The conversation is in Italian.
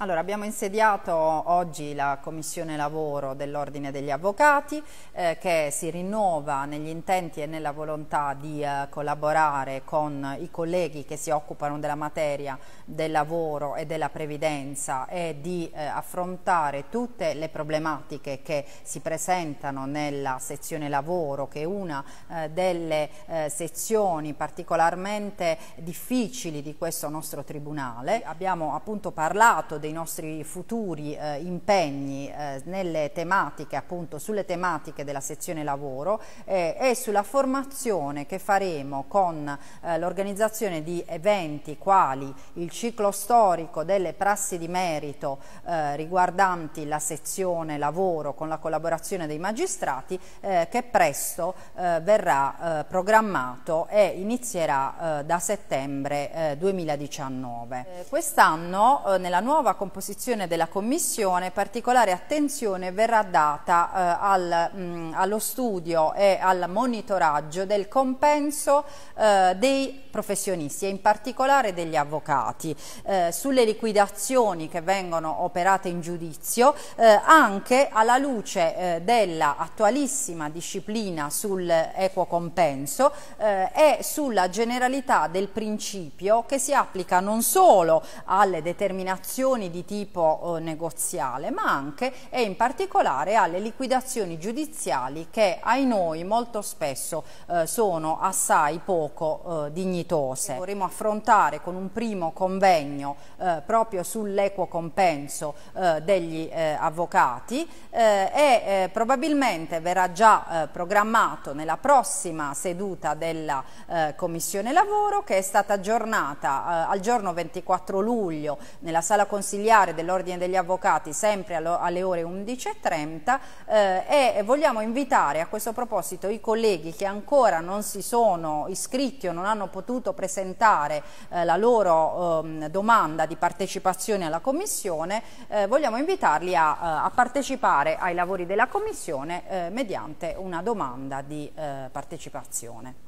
Allora, abbiamo insediato oggi la Commissione Lavoro dell'Ordine degli Avvocati eh, che si rinnova negli intenti e nella volontà di eh, collaborare con i colleghi che si occupano della materia del lavoro e della previdenza e di eh, affrontare tutte le problematiche che si presentano nella sezione lavoro che è una eh, delle eh, sezioni particolarmente difficili di questo nostro Tribunale. Abbiamo appunto parlato dei dei nostri futuri eh, impegni eh, tematiche, appunto, sulle tematiche della sezione lavoro eh, e sulla formazione che faremo con eh, l'organizzazione di eventi quali il ciclo storico delle prassi di merito eh, riguardanti la sezione lavoro con la collaborazione dei magistrati che presto verrà programmato e inizierà da settembre 2019. Quest'anno nella nuova composizione della Commissione particolare attenzione verrà data eh, al, mh, mm, allo studio e al monitoraggio del compenso eh, dei professionisti e in particolare degli avvocati, eh, sulle liquidazioni che vengono operate in giudizio, eh, anche alla luce eh, della attualissima disciplina sull'equo equo compenso eh, e sulla generalità del principio che si applica non solo alle determinazioni di tipo eh, negoziale, ma anche e in particolare alle liquidazioni giudiziali che ai noi molto spesso eh, sono assai poco eh, dignitose. Vorremmo affrontare con un primo convegno eh, proprio sull'equo compenso eh, degli avvocati e probabilmente verrà già programmato nella prossima seduta della Commissione Lavoro che è stata aggiornata al giorno 24 luglio nella sala consigliere ausiliare dell'Ordine degli Avvocati sempre alle ore 11.30 eh, e vogliamo invitare a questo proposito i colleghi che ancora non si sono iscritti o non hanno potuto presentare eh, la loro eh, domanda di partecipazione alla Commissione, eh, vogliamo invitarli a, eh, a, partecipare ai lavori della Commissione eh, mediante una domanda di partecipazione.